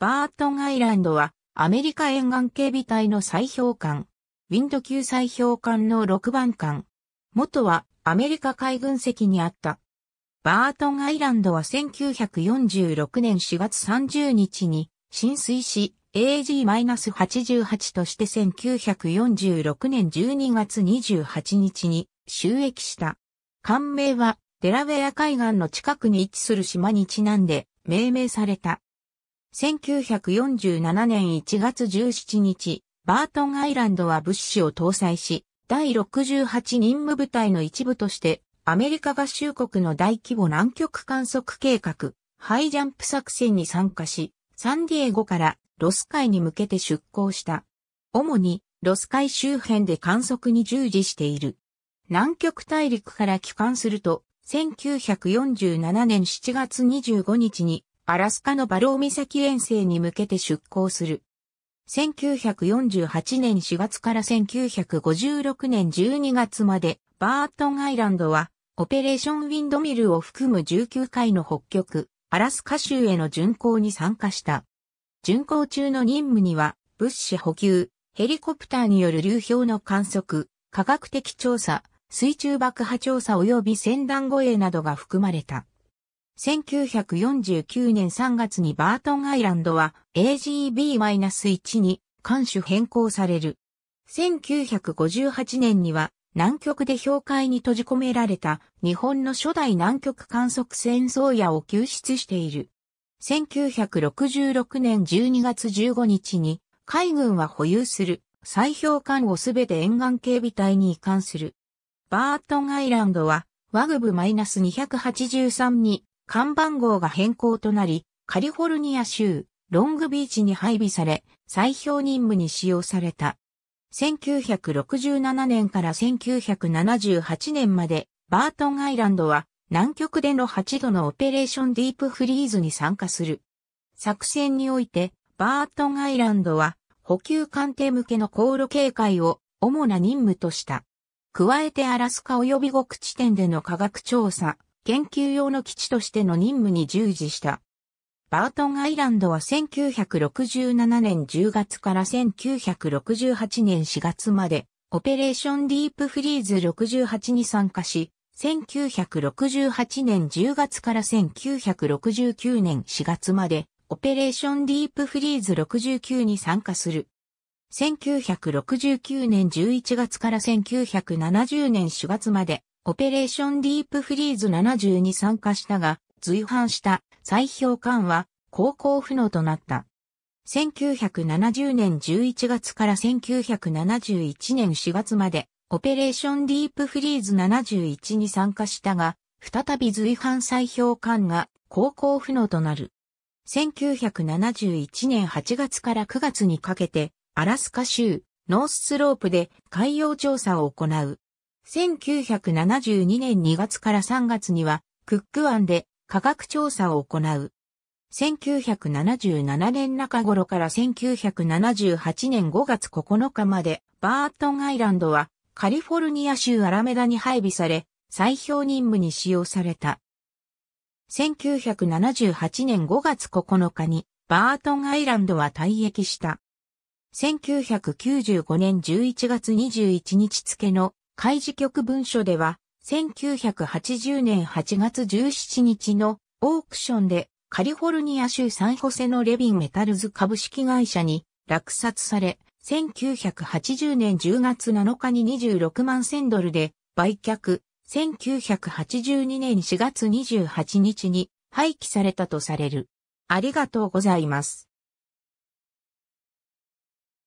バートンアイランドは、アメリカ沿岸警備隊の砕氷艦、ウィンド級砕氷艦の6番艦。元はアメリカ海軍籍にあった。バートンアイランドは1946年4月30日に浸水し、AG-88 として1946年12月28日に収益した。艦名はデラウェア海岸の近くに位置する島にちなんで命名された。1947年1月17日、バートンアイランドは物資を搭載し、第68任務部隊の一部として、アメリカ合衆国の大規模南極観測計画、ハイジャンプ作戦に参加し、サンディエゴからロス海に向けて出港した。主にロス海周辺で観測に従事している。南極大陸から帰還すると、1947年7月25日にアラスカのバロー岬遠征に向けて出港する。1948年4月から1956年12月まで、バートンアイランドは、オペレーションウィンドミルを含む19回の北極、アラスカ州への巡航に参加した。巡航中の任務には、物資補給、ヘリコプターによる流氷の観測、科学的調査、水中爆破調査及び船団護衛などが含まれた。1949年3月にバートンアイランドは AGB-1 に艦種変更される。1958年には南極で氷海に閉じ込められた日本の初代南極観測船宗谷を救出している。1966年12月15日に海軍は保有する砕氷艦をすべて沿岸警備隊に移管する。バートンアイランドはワグブ -283 に看板号が変更となり、カリフォルニア州、ロングビーチに配備され、再氷任務に使用された。1967年から1978年まで、バートンアイランドは、南極での8度のオペレーションディープフリーズに参加する。作戦において、バートンアイランドは、補給艦艇向けの航路警戒を主な任務とした。加えてアラスカ及び極地点での科学調査、研究用の基地としての任務に従事した。バートンアイランドは1967年10月から1968年4月まで、オペレーションディープフリーズ68に参加し、1968年10月から1969年4月まで、オペレーションディープフリーズ69に参加する。1969年11月から1970年4月まで、オペレーションディープフリーズ70に参加したが、随伴した再評艦は航行不能となった。1970年11月から1971年4月まで、オペレーションディープフリーズ71に参加したが、再び随伴再評艦が航行不能となる。1971年8月から9月にかけて、アラスカ州、ノーススロープで海洋調査を行う。1972年2月から3月には、クック湾で科学調査を行う。1977年中頃から1978年5月9日まで、バートンアイランドはカリフォルニア州アラメダに配備され、再氷任務に使用された。1978年5月9日にバートンアイランドは退役した。1995年11月21日付の開示局文書では、1980年8月17日のオークションでカリフォルニア州サンホセのレビンメタルズ株式会社に落札され、1980年10月7日に26万1000ドルで売却、1982年4月28日に廃棄されたとされる。ありがとうございます。